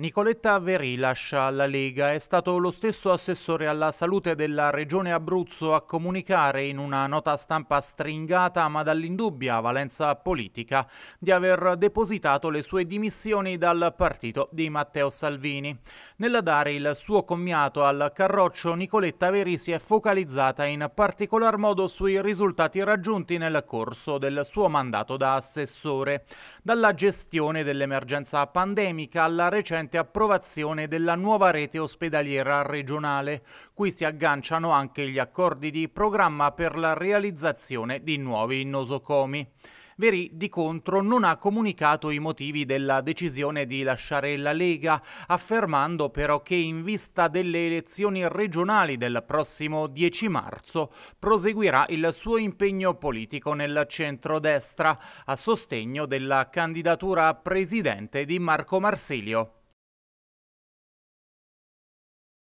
Nicoletta Veri lascia la Lega, è stato lo stesso assessore alla salute della regione Abruzzo a comunicare in una nota stampa stringata ma dall'indubbia valenza politica di aver depositato le sue dimissioni dal partito di Matteo Salvini. Nella dare il suo commiato al Carroccio Nicoletta Veri si è focalizzata in particolar modo sui risultati raggiunti nel corso del suo mandato da assessore, dalla gestione dell'emergenza pandemica alla recente recente approvazione della nuova rete ospedaliera regionale. cui si agganciano anche gli accordi di programma per la realizzazione di nuovi nosocomi. Veri di contro non ha comunicato i motivi della decisione di lasciare la Lega, affermando però che in vista delle elezioni regionali del prossimo 10 marzo proseguirà il suo impegno politico nel centrodestra a sostegno della candidatura a presidente di Marco Marsilio.